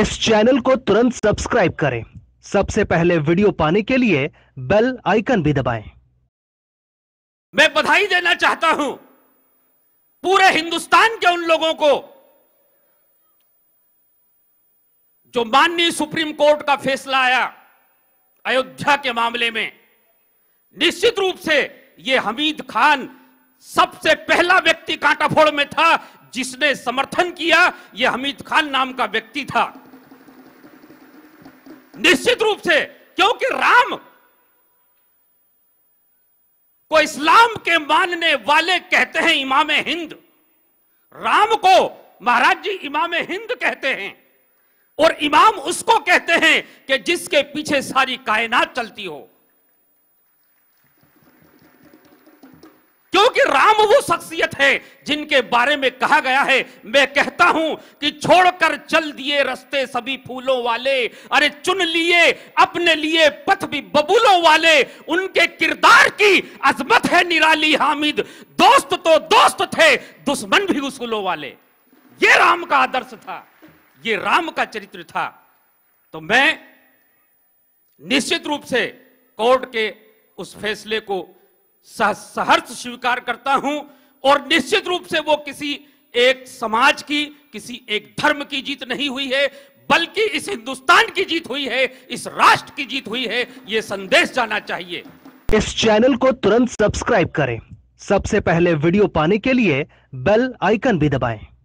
इस चैनल को तुरंत सब्सक्राइब करें सबसे पहले वीडियो पाने के लिए बेल आइकन भी दबाएं। मैं बधाई देना चाहता हूं पूरे हिंदुस्तान के उन लोगों को जो माननीय सुप्रीम कोर्ट का फैसला आया अयोध्या के मामले में निश्चित रूप से यह हमीद खान सबसे पहला व्यक्ति कांटाफोड़ में था जिसने समर्थन किया यह हमीद खान नाम का व्यक्ति था निश्चित रूप से क्योंकि राम को इस्लाम के मानने वाले कहते हैं इमाम हिंद राम को महाराज जी इमाम हिंद कहते हैं और इमाम उसको कहते हैं कि जिसके पीछे सारी कायनात चलती हो हम वो शख्सियत हैं जिनके बारे में कहा गया है मैं कहता हूं कि छोड़कर चल दिए रस्ते सभी फूलों वाले अरे चुन लिए अपने लिए पथ भी बबूलों वाले उनके किरदार की अजमत है निराली हामिद दोस्त तो दोस्त थे दुश्मन भी उसूलों वाले ये राम का आदर्श था ये राम का चरित्र था तो मैं निश्चित रूप से कोर्ट के उस फैसले को सहर्ष स्वीकार करता हूं और निश्चित रूप से वो किसी एक समाज की किसी एक धर्म की जीत नहीं हुई है बल्कि इस हिंदुस्तान की जीत हुई है इस राष्ट्र की जीत हुई है ये संदेश जाना चाहिए इस चैनल को तुरंत सब्सक्राइब करें सबसे पहले वीडियो पाने के लिए बेल आइकन भी दबाएं।